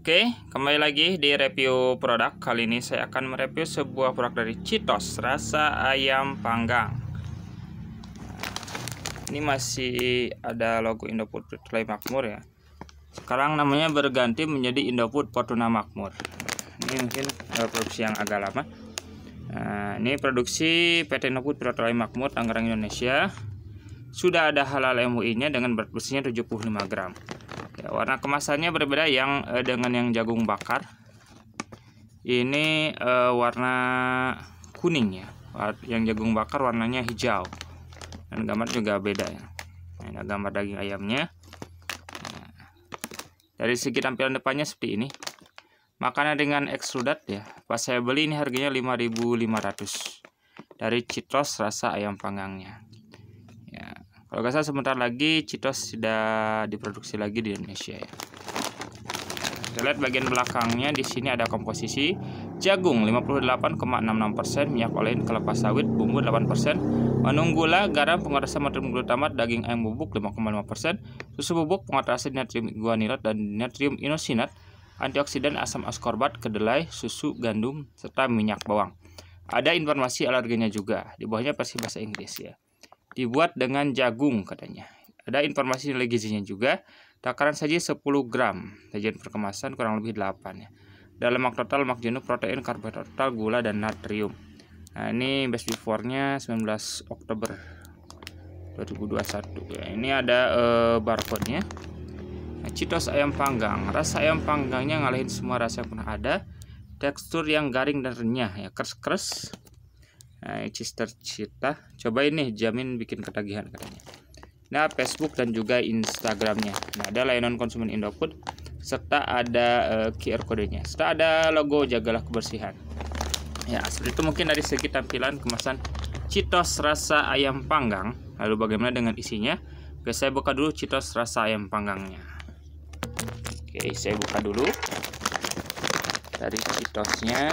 Oke, kembali lagi di review produk. Kali ini saya akan mereview sebuah produk dari Citos, rasa ayam panggang. Ini masih ada logo Indofood Clay Makmur ya. Sekarang namanya berganti menjadi Indofood Fortuna Makmur. Ini mungkin eh, produksi yang agak lama. Nah, ini produksi PT Indofood Clay Makmur Tangerang Indonesia. Sudah ada halal MUI-nya dengan berat bersihnya 75 gram ya, warna kemasannya berbeda yang eh, dengan yang jagung bakar ini eh, warna kuning ya yang jagung bakar warnanya hijau dan gambar juga beda ya nah, gambar daging ayamnya nah, dari segi tampilan depannya seperti ini Makanan dengan ekstrudat ya pas saya beli ini harganya 5500 dari Citos rasa ayam panggangnya kalau nggak salah sebentar lagi Citos sudah diproduksi lagi di Indonesia ya. Kita lihat bagian belakangnya di sini ada komposisi jagung 58,66%, minyak olein kelapa sawit bumbu 8%, mengandung gula, garam, pengerasa natrium glutamat, daging ayam bubuk 5,5%, susu bubuk, pengerasa natrium guanilat dan natrium inosinat, antioksidan asam askorbat, kedelai, susu, gandum serta minyak bawang. Ada informasi alerginya juga. Di bawahnya versi bahasa Inggris ya dibuat dengan jagung katanya. Ada informasi nilai gizinya juga. Takaran saja 10 gram, sajian perkemasan kurang lebih 8 ya. Dalam lemak total, lemak jenuh, protein, karbohidrat total, gula, dan natrium. Nah, ini best before-nya 19 Oktober 2021 ya. Ini ada uh, barcode-nya. Nah, Citos ayam panggang. Rasa ayam panggangnya ngalahin semua rasa yang pernah ada. Tekstur yang garing dan renyah ya, kers-kers. Nah, eh, Cis tercita. Coba ini jamin bikin ketagihan katanya. Nah, Facebook dan juga Instagramnya. Nah, ada layanan konsumen Indofood serta ada uh, eh, QR kodenya. Serta ada logo jagalah kebersihan. Ya, seperti itu mungkin dari segi tampilan kemasan Citos rasa ayam panggang. Lalu bagaimana dengan isinya? Oke, saya buka dulu Citos rasa ayam panggangnya. Oke, saya buka dulu dari Citosnya.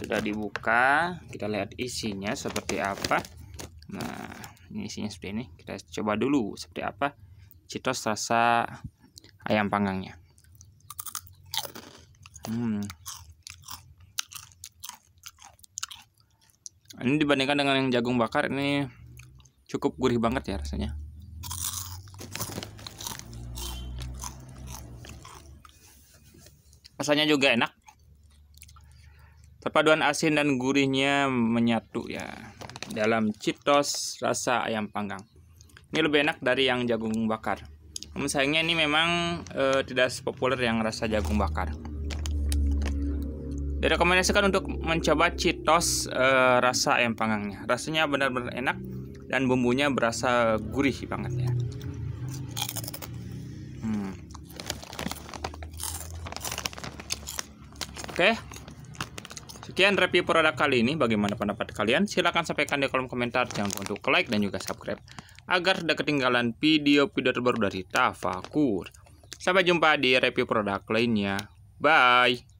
sudah dibuka kita lihat isinya seperti apa nah ini isinya seperti ini kita coba dulu seperti apa citos rasa ayam panggangnya hmm. ini dibandingkan dengan yang jagung bakar ini cukup gurih banget ya rasanya rasanya juga enak Perpaduan asin dan gurihnya menyatu ya dalam ciptos rasa ayam panggang. Ini lebih enak dari yang jagung bakar. Namun sayangnya ini memang e, tidak sepopuler yang rasa jagung bakar. Direkomendasikan untuk mencoba citos e, eh, rasa ayam panggangnya. Rasanya benar-benar enak dan bumbunya berasa gurih banget ya. Hmm. Oke, Sekian review produk kali ini. Bagaimana pendapat kalian? Silahkan sampaikan di kolom komentar. Jangan lupa untuk like dan juga subscribe. Agar tidak ketinggalan video-video terbaru dari Tafakur. Sampai jumpa di review produk lainnya. Bye!